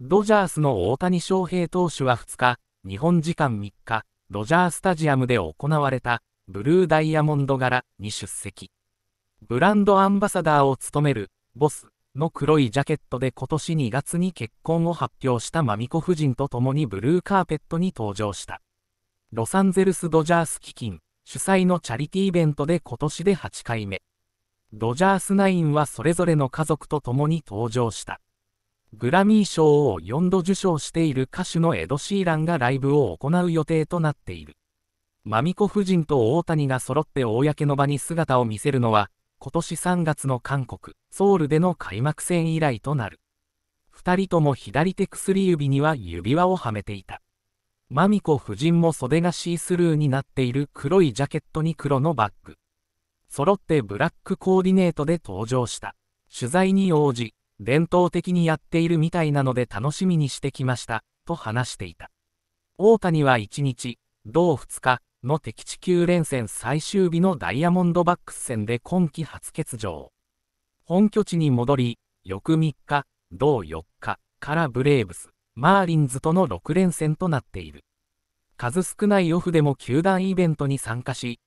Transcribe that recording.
ドジャースの大谷翔平投手は2日、日本時間3日、ドジャースタジアムで行われたブルーダイヤモンド柄に出席。ブランドアンバサダーを務めるボスの黒いジャケットで今年2月に結婚を発表したマミコ夫人と共にブルーカーペットに登場した。ロサンゼルスドジャース基金主催のチャリティーイベントで今年で8回目。ドジャースナインはそれぞれの家族と共に登場した。グラミー賞を4度受賞している歌手のエド・シーランがライブを行う予定となっている。マミコ夫人と大谷が揃って公の場に姿を見せるのは、今年3月の韓国、ソウルでの開幕戦以来となる。2人とも左手薬指には指輪をはめていた。マミコ夫人も袖がシースルーになっている黒いジャケットに黒のバッグ。揃ってブラックコーディネートで登場した。取材に応じ、伝統的にやっているみたいなので楽しみにしてきました、と話していた。大谷は1日、同2日の敵地9連戦最終日のダイヤモンドバックス戦で今季初欠場。本拠地に戻り、翌3日、同4日からブレーブス、マーリンズとの6連戦となっている。数少ないオフでも球団イベントに参加し、